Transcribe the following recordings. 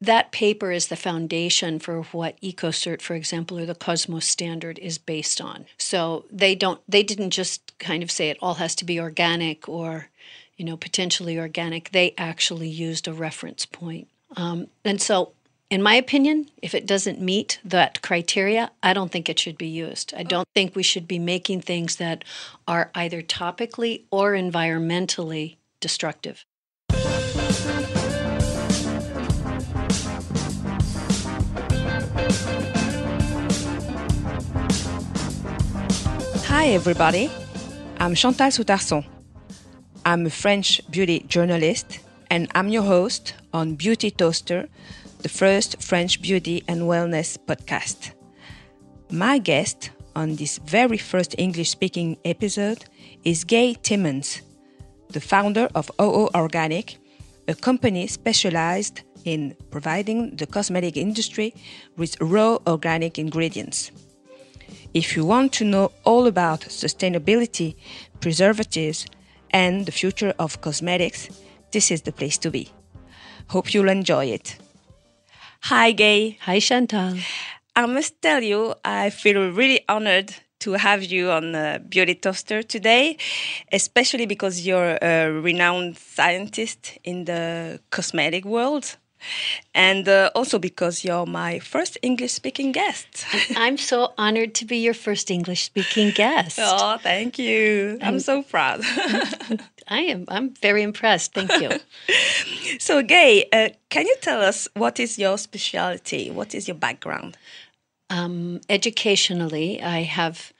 that paper is the foundation for what ecocert for example or the cosmos standard is based on so they don't they didn't just kind of say it all has to be organic or you know potentially organic they actually used a reference point um, and so in my opinion if it doesn't meet that criteria i don't think it should be used i don't think we should be making things that are either topically or environmentally destructive Hi, everybody. I'm Chantal Soutarson. I'm a French beauty journalist, and I'm your host on Beauty Toaster, the first French beauty and wellness podcast. My guest on this very first English speaking episode is Gay Timmons, the founder of OO Organic, a company specialized in providing the cosmetic industry with raw organic ingredients. If you want to know all about sustainability, preservatives, and the future of cosmetics, this is the place to be. Hope you'll enjoy it. Hi, Gay. Hi, Chantal. I must tell you, I feel really honored to have you on uh, Beauty Toaster today, especially because you're a renowned scientist in the cosmetic world and uh, also because you're my first English speaking guest. I'm so honored to be your first English speaking guest. Oh, thank you. I'm, I'm so proud. I am. I'm very impressed. Thank you. so, Gay, uh, can you tell us what is your specialty? What is your background? Um, educationally, I have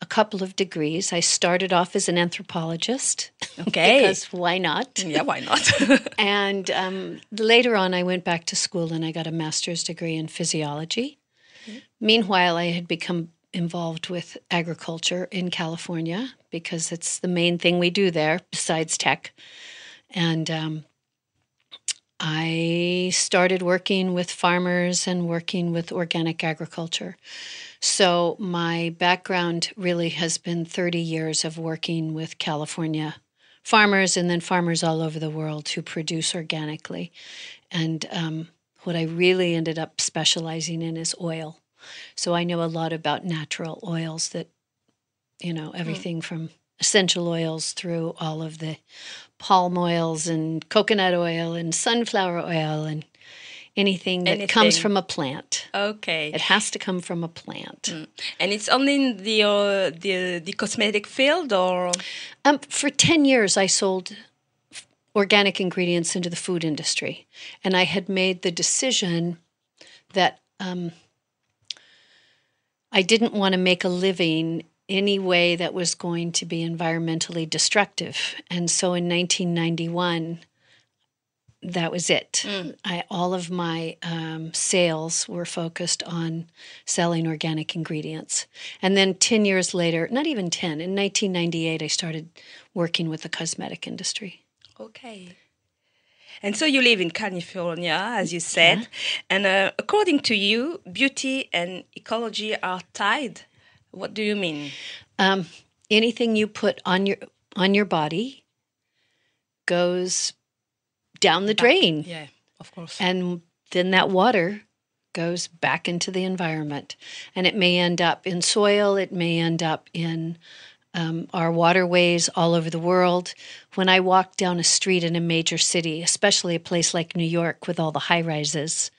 a couple of degrees. I started off as an anthropologist. Okay. because why not? Yeah, why not? and um, later on, I went back to school and I got a master's degree in physiology. Mm-hmm. Meanwhile, I had become involved with agriculture in California because it's the main thing we do there besides tech. And um, I started working with farmers and working with organic agriculture. So, my background really has been 30 years of working with California farmers and then farmers all over the world who produce organically. And um, what I really ended up specializing in is oil. So, I know a lot about natural oils that, you know, hmm. everything mm. from essential oils through all of the palm oils and coconut oil and sunflower oil and anything that anything. comes from a plant. Okay. It has to come from a plant. Mm. And it's only in the, uh, the, the cosmetic field or? Um, for 10 years, I sold organic ingredients into the food industry. And I had made the decision that um, I didn't want to make a living any way that was going to be environmentally destructive. And so in 1991, that was it. Mm. I, all of my um, sales were focused on selling organic ingredients. And then 10 years later, not even 10, in 1998, I started working with the cosmetic industry. Okay. And so you live in California, as you said. Yeah. And uh, according to you, beauty and ecology are tied. What do you mean? Um, anything you put on your on your body goes down the drain. Yeah, of course. And then that water goes back into the environment, and it may end up in soil. It may end up in um, our waterways all over the world. When I walk down a street in a major city, especially a place like New York with all the high rises,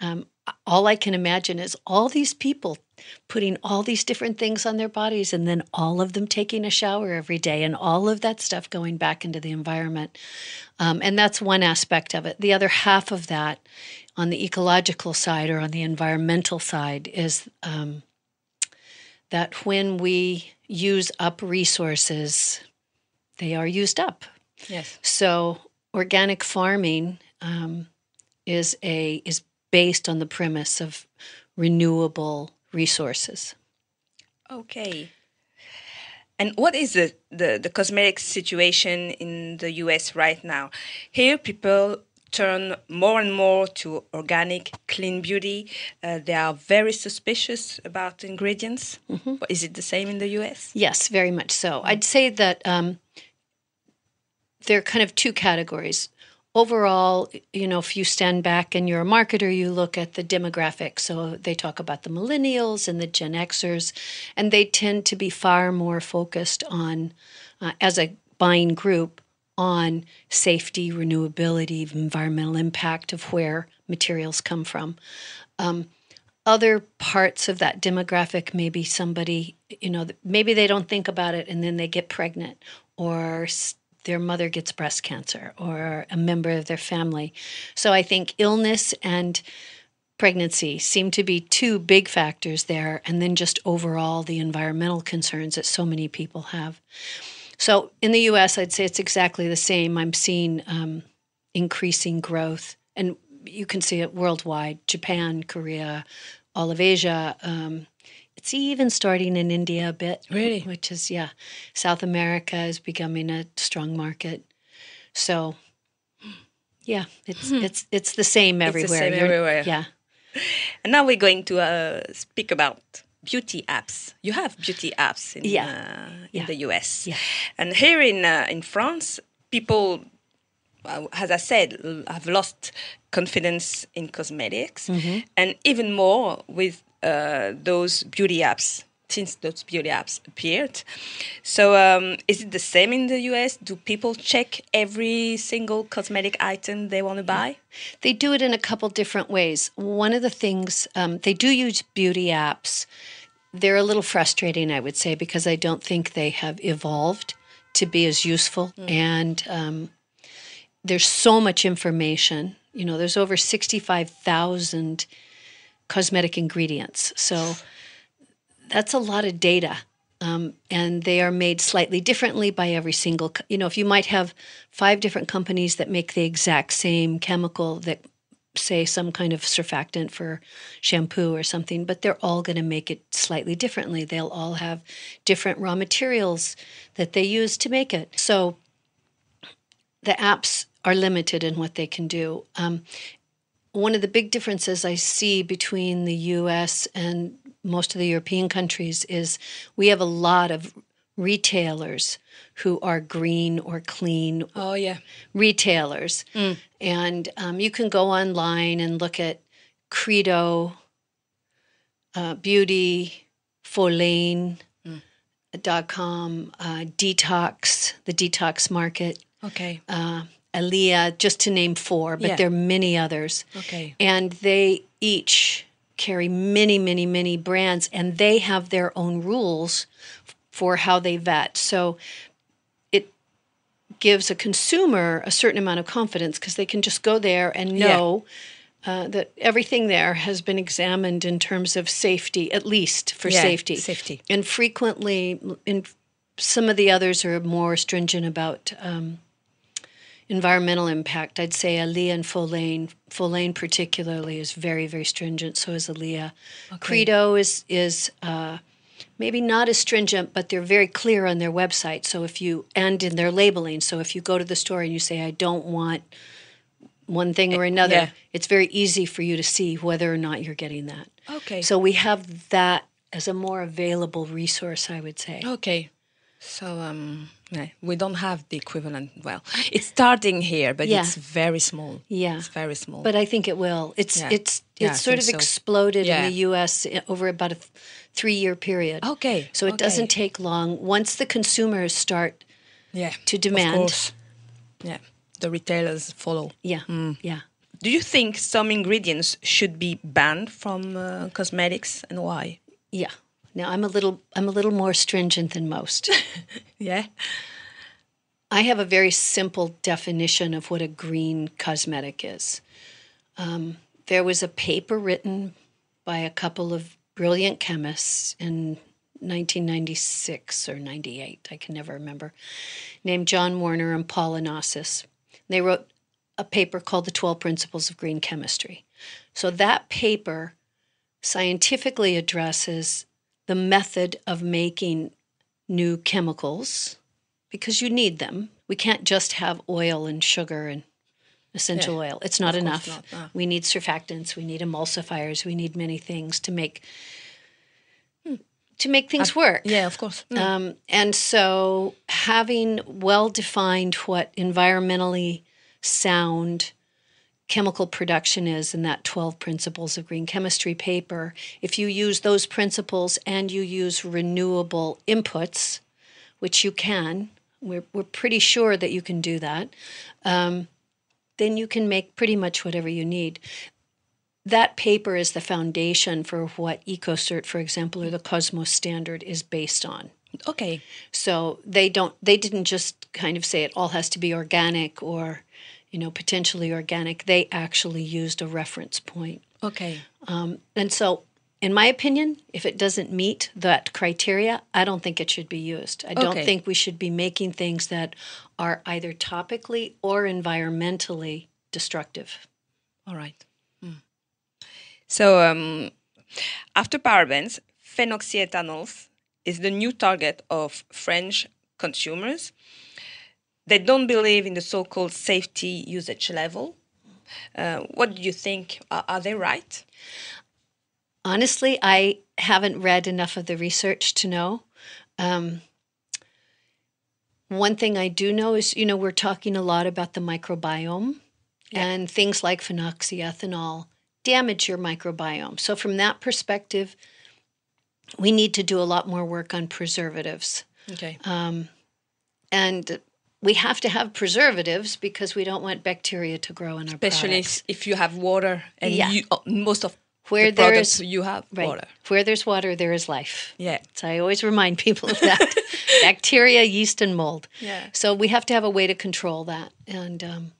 um, all I can imagine is all these people putting all these different things on their bodies and then all of them taking a shower every day and all of that stuff going back into the environment. Um, and that's one aspect of it. The other half of that on the ecological side or on the environmental side is um, that when we use up resources, they are used up. Yes. So organic farming um, is a is based on the premise of renewable resources. Okay. And what is the, the, the cosmetic situation in the US right now? Here, people turn more and more to organic, clean beauty. Uh, they are very suspicious about ingredients. Mm -hmm. Is it the same in the US? Yes, very much so. I'd say that um, there are kind of two categories overall, you know, if you stand back and you're a marketer, you look at the demographic. So they talk about the millennials and the Gen Xers, and they tend to be far more focused on, uh, as a buying group, on safety, renewability, environmental impact of where materials come from. Um, other parts of that demographic, maybe somebody, you know, maybe they don't think about it and then they get pregnant or their mother gets breast cancer or a member of their family. So I think illness and pregnancy seem to be two big factors there, and then just overall the environmental concerns that so many people have. So in the US, I'd say it's exactly the same. I'm seeing um, increasing growth, and you can see it worldwide Japan, Korea, all of Asia. Um, it's even starting in India a bit. Really? Which is, yeah. South America is becoming a strong market. So, yeah, it's hmm. it's it's the same everywhere. The same everywhere. Yeah. And now we're going to uh, speak about beauty apps. You have beauty apps in, yeah. Uh, in yeah. the US. Yeah. And here in uh, in France, people uh, as I said, have lost confidence in cosmetics, mm -hmm. and even more with uh, those beauty apps since those beauty apps appeared. So, um, is it the same in the US? Do people check every single cosmetic item they want to mm. buy? They do it in a couple different ways. One of the things um, they do use beauty apps. They're a little frustrating, I would say, because I don't think they have evolved to be as useful. Mm. And um, there's so much information. You know, there's over 65,000 cosmetic ingredients. So that's a lot of data. Um, and they are made slightly differently by every single, co- you know, if you might have five different companies that make the exact same chemical that say some kind of surfactant for shampoo or something, but they're all going to make it slightly differently. They'll all have different raw materials that they use to make it. So the apps are limited in what they can do. Um, one of the big differences I see between the US and most of the European countries is we have a lot of retailers who are green or clean. Oh, yeah. Retailers. Mm. And um, you can go online and look at Credo, uh, Beauty, Forlane. Mm. uh, detox, the detox market. Okay. Uh, Aaliyah, just to name four, but yeah. there are many others. Okay. And they each carry many, many, many brands, and they have their own rules for how they vet. So it gives a consumer a certain amount of confidence because they can just go there and know. Yeah. Uh, that everything there has been examined in terms of safety, at least for yeah, safety. Safety. And frequently, in some of the others are more stringent about um, environmental impact, I'd say ALEA and Folane, Folane particularly is very, very stringent. So is ALEA. Okay. Credo is is uh, maybe not as stringent, but they're very clear on their website. So if you and in their labeling, so if you go to the store and you say, "I don't want one thing or eh, another," yeah. it's very easy for you to see whether or not you're getting that. Okay. So we have that as a more available resource, I would say. Okay. So um we don't have the equivalent. Well, it's starting here, but yeah. it's very small. Yeah, it's very small. But I think it will. It's yeah. it's it's yeah, sort of so. exploded in the U.S. Eh, over about a three-year period. Okay, so it okay. doesn't take long once the consumers start. Yeah. To demand. Yeah, the retailers follow. Yeah. Mm. Yeah. Do you think some ingredients should be banned from uh, cosmetics and why? Yeah. Now I'm a little I'm a little more stringent than most. yeah. I have a very simple definition of what a green cosmetic is. Um, there was a paper written by a couple of brilliant chemists in 1996 or 98, I can never remember, named John Warner and Paul Anossis. They wrote a paper called The 12 Principles of Green Chemistry. So that paper scientifically addresses the method of making new chemicals because you need them. We can't just have oil and sugar and essential yeah, oil. It's not enough. Not, We need surfactants, we need emulsifiers, we need many things to make hmm, to make things ah, work. Yeah, of course. Mm. Um, and so having well defined what environmentally sound chemical production is in that 12 principles of green chemistry paper, if you use those principles and you use renewable inputs, which you can, we're, we're pretty sure that you can do that, um, then you can make pretty much whatever you need. That paper is the foundation for what EcoCert, for example, or the Cosmos standard is based on. Okay. So they don't they didn't just kind of say it all has to be organic or you know, potentially organic, they actually used a reference point. Okay. Um, and so, in my opinion, if it doesn't meet that criteria, I don't think it should be used. I okay. don't think we should be making things that are either topically or environmentally destructive. All right. Mm. So, um, after parabens, phenoxyethanol is the new target of French consumers. They don't believe in the so called safety usage level. Uh, what do you think? Are, are they right? Honestly, I haven't read enough of the research to know. Um, one thing I do know is, you know, we're talking a lot about the microbiome yeah. and things like phenoxyethanol damage your microbiome. So, from that perspective, we need to do a lot more work on preservatives. Okay. Um, and we have to have preservatives because we don't want bacteria to grow in our Especially products. if you have water and yeah. you, uh, most of where the there is you have right. water. Where there's water, there is life. Yeah. So I always remind people of that: bacteria, yeast, and mold. Yeah. So we have to have a way to control that. And um,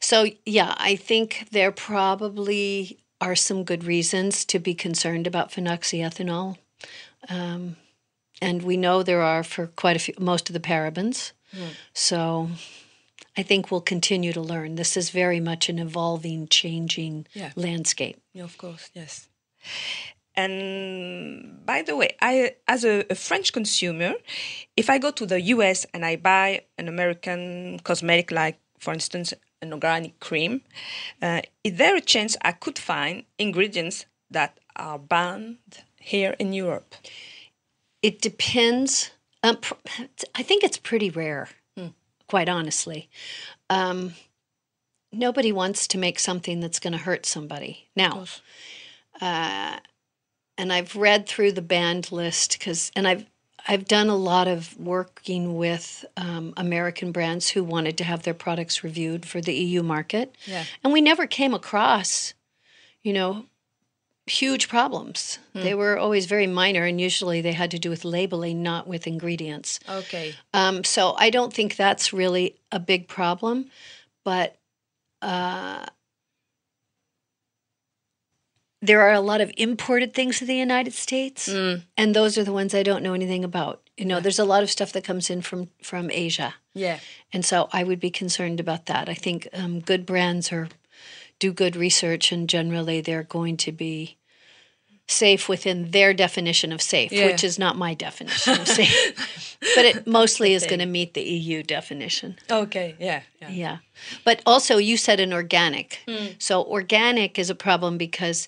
so, yeah, I think there probably are some good reasons to be concerned about phenoxyethanol. Um, and we know there are for quite a few, most of the parabens. Mm. So I think we'll continue to learn. This is very much an evolving, changing yeah. landscape. Yeah, of course, yes. And by the way, I as a, a, French consumer, if I go to the US and I buy an American cosmetic, like for instance an organic cream, uh, is there a chance I could find ingredients that are banned here in Europe? It depends. Um, I think it's pretty rare, hmm. quite honestly. Um, nobody wants to make something that's going to hurt somebody. Now, uh, and I've read through the banned list because, and I've I've done a lot of working with um, American brands who wanted to have their products reviewed for the EU market. Yeah. And we never came across, you know, huge problems. Hmm. They were always very minor, and usually they had to do with labeling, not with ingredients. Okay. Um, so I don't think that's really a big problem, but uh, there are a lot of imported things to the United States, mm. and those are the ones I don't know anything about. You know, yeah. there's a lot of stuff that comes in from from Asia. Yeah. And so I would be concerned about that. I think um, good brands are do good research and generally they're going to be safe within their definition of safe, yeah. which is not my definition of safe. but it mostly is going to meet the EU definition. Okay, yeah, yeah. Yeah. But also, you said an organic. Mm. So, organic is a problem because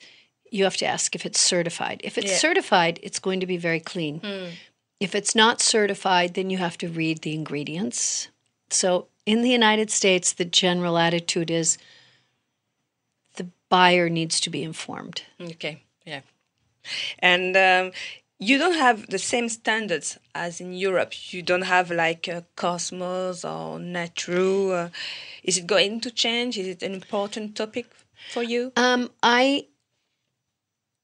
you have to ask if it's certified. If it's yeah. certified, it's going to be very clean. Mm. If it's not certified, then you have to read the ingredients. So, in the United States, the general attitude is buyer needs to be informed. Okay, yeah. And um, you don't have the same standards as in Europe. You don't have like Cosmos or Natru. Uh, is it going to change? Is it an important topic for you? Um, I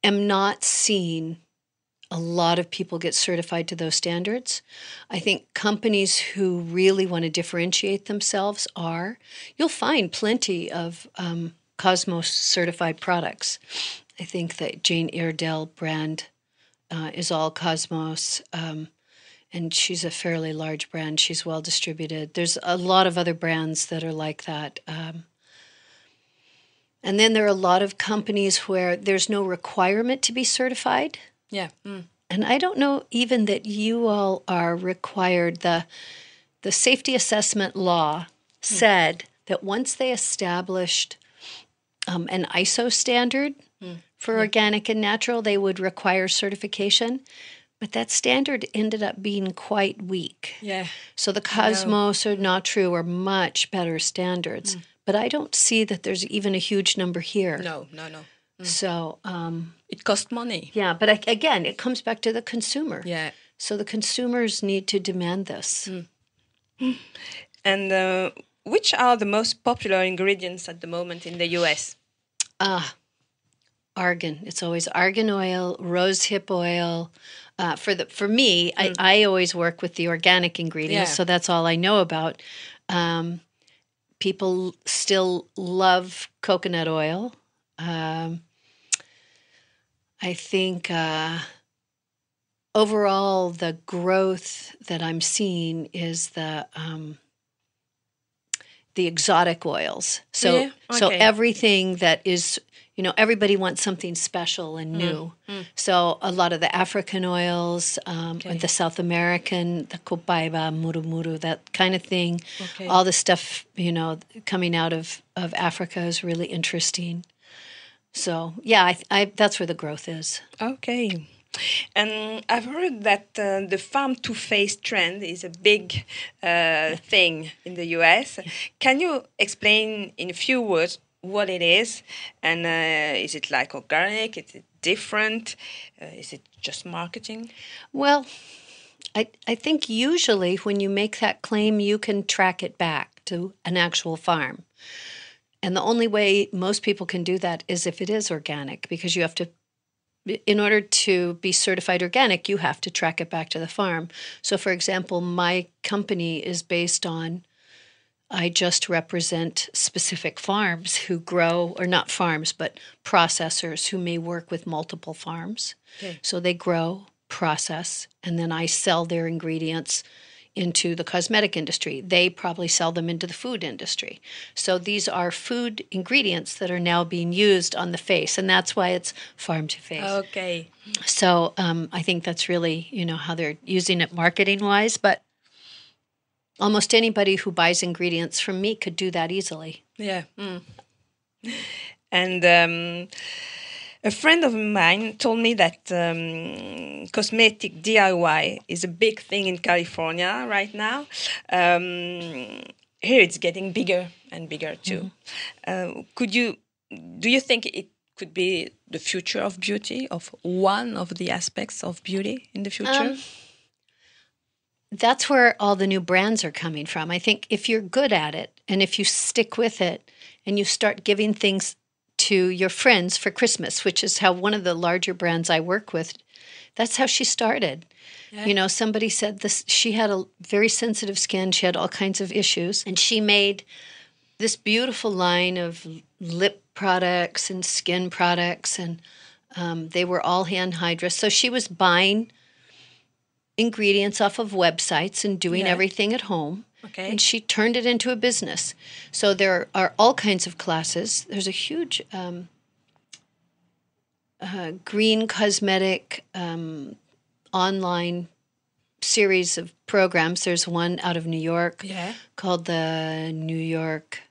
am not seeing a lot of people get certified to those standards. I think companies who really want to differentiate themselves are. You'll find plenty of um, Cosmos certified products. I think that Jane Iredell brand uh, is all Cosmos, um, and she's a fairly large brand. She's well distributed. There's a lot of other brands that are like that. Um, and then there are a lot of companies where there's no requirement to be certified. Yeah. Mm. And I don't know even that you all are required. The, the safety assessment law mm. said that once they established um, an ISO standard mm. for yeah. Hmm. organic and natural. They would require certification, but that standard ended up being quite weak. Yeah. So the Cosmos or Not True are much better standards, mm. but I don't see that there's even a huge number here. No, no, no. Mm. So um, it costs money. Yeah, but I, again, it comes back to the consumer. Yeah. So the consumers need to demand this. Hmm. And uh, which are the most popular ingredients at the moment in the US? Ah, argan. It's always argan oil, rosehip oil. Uh, for the for me, mm. I, hmm. I always work with the organic ingredients, yeah. so that's all I know about. Um, people still love coconut oil. Um, I think uh, overall the growth that I'm seeing is the um, the exotic oils. So yeah? okay. so everything that is you know everybody wants something special and new. Mm. Mm. So a lot of the African oils, um, okay. the South American, the copaiba, murumuru, that kind of thing. Okay. All the stuff you know coming out of of Africa is really interesting. So yeah, I, I that's where the growth is. Okay. And I've heard that uh, the farm to face trend is a big uh, thing in the US. Can you explain in a few words what it is? And uh, is it like organic? Is it different? Uh, is it just marketing? Well, I, I think usually when you make that claim, you can track it back to an actual farm. And the only way most people can do that is if it is organic, because you have to in order to be certified organic, you have to track it back to the farm. So, for example, my company is based on I just represent specific farms who grow, or not farms, but processors who may work with multiple farms. Okay. So they grow, process, and then I sell their ingredients into the cosmetic industry. They probably sell them into the food industry. So these are food ingredients that are now being used on the face, and that's why it's farm to face. Okay. So um, I think that's really you know how they're using it marketing wise, but almost anybody who buys ingredients from me could do that easily. Yeah. Mm. And. Um, a friend of mine told me that um, cosmetic DIY is a big thing in California right now. Um, here it's getting bigger and bigger too. Mm. Uh, could you, do you think it could be the future of beauty, of one of the aspects of beauty in the future? Um, that's where all the new brands are coming from. I think if you're good at it and if you stick with it and you start giving things to your friends for Christmas, which is how one of the larger brands I work with, that's how she started. Yeah. You know, somebody said this, she had a very sensitive skin, she had all kinds of issues, and she made this beautiful line of lip products and skin products, and um, they were all hand hydra. So she was buying ingredients off of websites and doing yeah. everything at home. Okay. And she turned it into a business. So there are all kinds of classes. There's a huge um, uh, green cosmetic um, online series of programs. There's one out of New York yeah. called the New York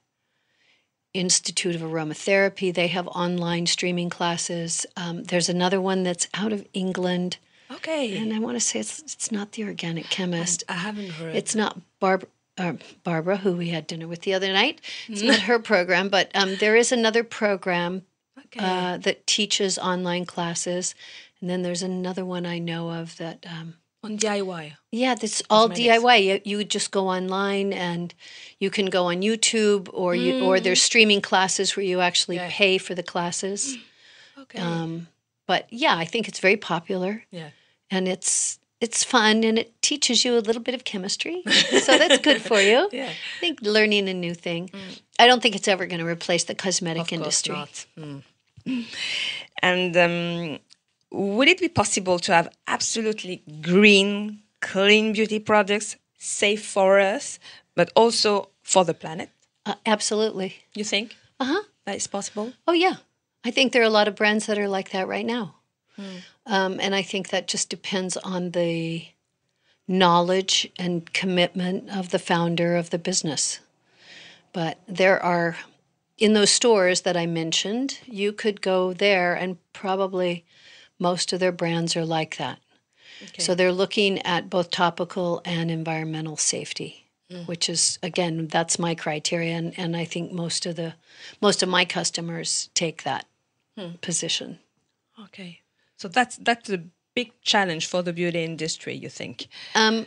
Institute of Aromatherapy. They have online streaming classes. Um, there's another one that's out of England. Okay. And I want to say it's it's not the organic chemist. I, I haven't heard. It's not Barbara uh, Barbara, who we had dinner with the other night. It's not mm. her program, but um, there is another program okay. uh, that teaches online classes. And then there's another one I know of that. Um, on DIY. Yeah, that's all DIY. You, you just go online and you can go on YouTube or you or mm. there's streaming classes where you actually yeah. pay for the classes. Mm. Okay. Um, but yeah, I think it's very popular. Yeah. And it's it's fun and it teaches you a little bit of chemistry. so that's good for you. yeah. I think learning a new thing. Mm. I don't think it's ever going to replace the cosmetic of industry. Course not. Mm. And um, would it be possible to have absolutely green, clean beauty products safe for us, but also for the planet? Uh, absolutely. You think? Uh huh. That is possible? Oh, yeah. I think there are a lot of brands that are like that right now. Mm. Um, and I think that just depends on the knowledge and commitment of the founder of the business. But there are, in those stores that I mentioned, you could go there and probably most of their brands are like that. Okay. So they're looking at both topical and environmental safety, mm. which is again that's my criteria, and, and I think most of the most of my customers take that mm. position. Okay, so that's that's a big challenge for the beauty industry. You think? Um,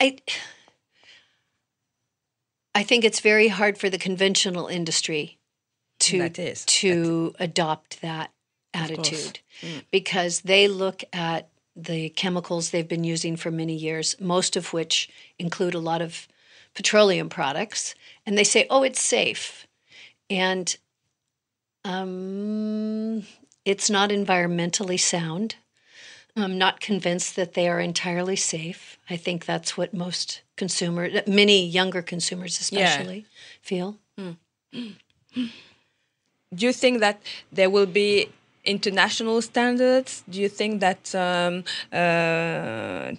I. I think it's very hard for the conventional industry to to adopt that attitude mm. because they look at the chemicals they've been using for many years, most of which include a lot of petroleum products, and they say, "Oh, it's safe," and um, it's not environmentally sound. I'm not convinced that they are entirely safe. I think that's what most consumers, many younger consumers especially, yeah. feel. Mm. Do you think that there will be international standards? Do you think that um, uh,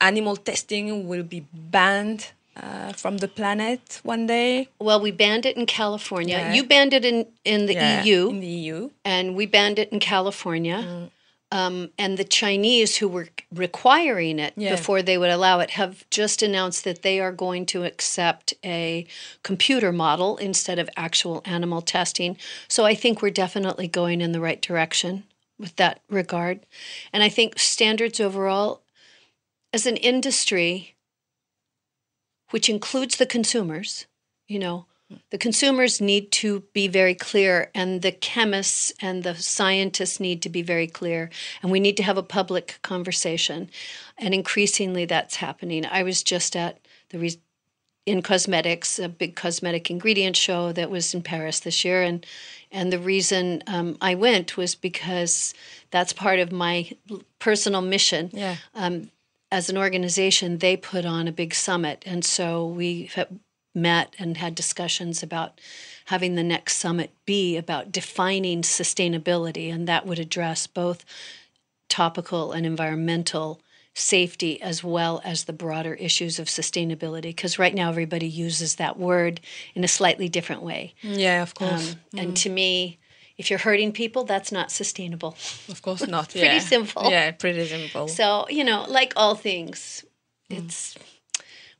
animal testing will be banned? uh, from the planet one day. Well, we banned it in California. Yeah. You banned it in, in the yeah, EU. In the EU. And we banned it in California. Mm. Um, and the Chinese, who were requiring it yeah. before they would allow it, have just announced that they are going to accept a computer model instead of actual animal testing. So I think we're definitely going in the right direction with that regard. And I think standards overall, as an industry, which includes the consumers, you know, the consumers need to be very clear, and the chemists and the scientists need to be very clear, and we need to have a public conversation. And increasingly, that's happening. I was just at the re- in cosmetics, a big cosmetic ingredient show that was in Paris this year, and and the reason um, I went was because that's part of my personal mission. Yeah. Um, as an organization, they put on a big summit. And so we met and had discussions about having the next summit be about defining sustainability. And that would address both topical and environmental safety as well as the broader issues of sustainability because right now everybody uses that word in a slightly different way yeah of course um, mm-hmm. and to me if you're hurting people, that's not sustainable. Of course not. pretty yeah. simple. Yeah, pretty simple. So, you know, like all things, mm. it's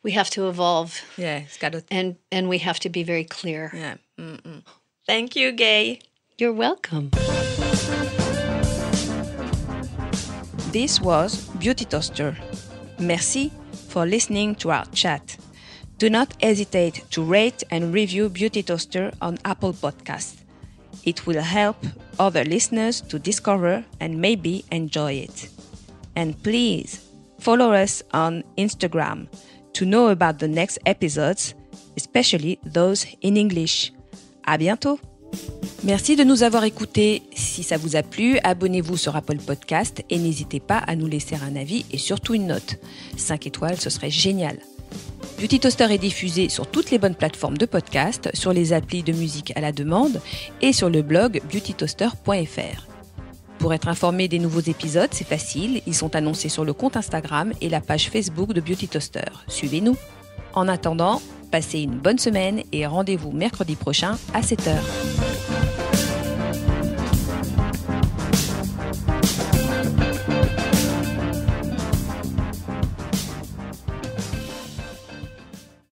we have to evolve. Yeah, it's got to and and we have to be very clear. Yeah. Mm-mm. Thank you, Gay. You're welcome. This was Beauty Toaster. Merci for listening to our chat. Do not hesitate to rate and review Beauty Toaster on Apple Podcasts. It will help other listeners to discover and maybe enjoy it. And please follow us on Instagram to know about the next episodes, especially those in English. À bientôt! Merci de nous avoir écoutés. Si ça vous a plu, abonnez-vous sur Apple Podcast et n'hésitez pas à nous laisser un avis et surtout une note. 5 étoiles, ce serait génial. Beauty Toaster est diffusé sur toutes les bonnes plateformes de podcast, sur les applis de musique à la demande et sur le blog beautytoaster.fr. Pour être informé des nouveaux épisodes, c'est facile, ils sont annoncés sur le compte Instagram et la page Facebook de Beauty Toaster. Suivez-nous. En attendant, passez une bonne semaine et rendez-vous mercredi prochain à 7h.